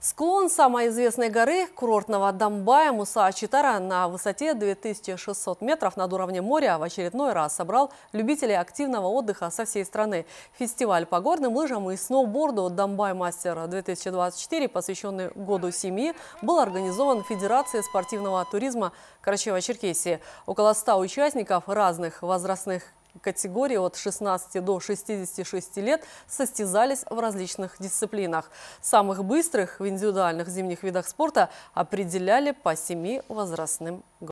Склон самой известной горы курортного Домбая Муса-Читара на высоте 2600 метров над уровнем моря в очередной раз собрал любителей активного отдыха со всей страны. Фестиваль по горным лыжам и сноуборду «Домбай Мастер-2024», посвященный году семьи, был организован Федерацией спортивного туризма Карачева-Черкесии. Около 100 участников разных возрастных категории от 16 до 66 лет состязались в различных дисциплинах. Самых быстрых в индивидуальных зимних видах спорта определяли по семи возрастным группам.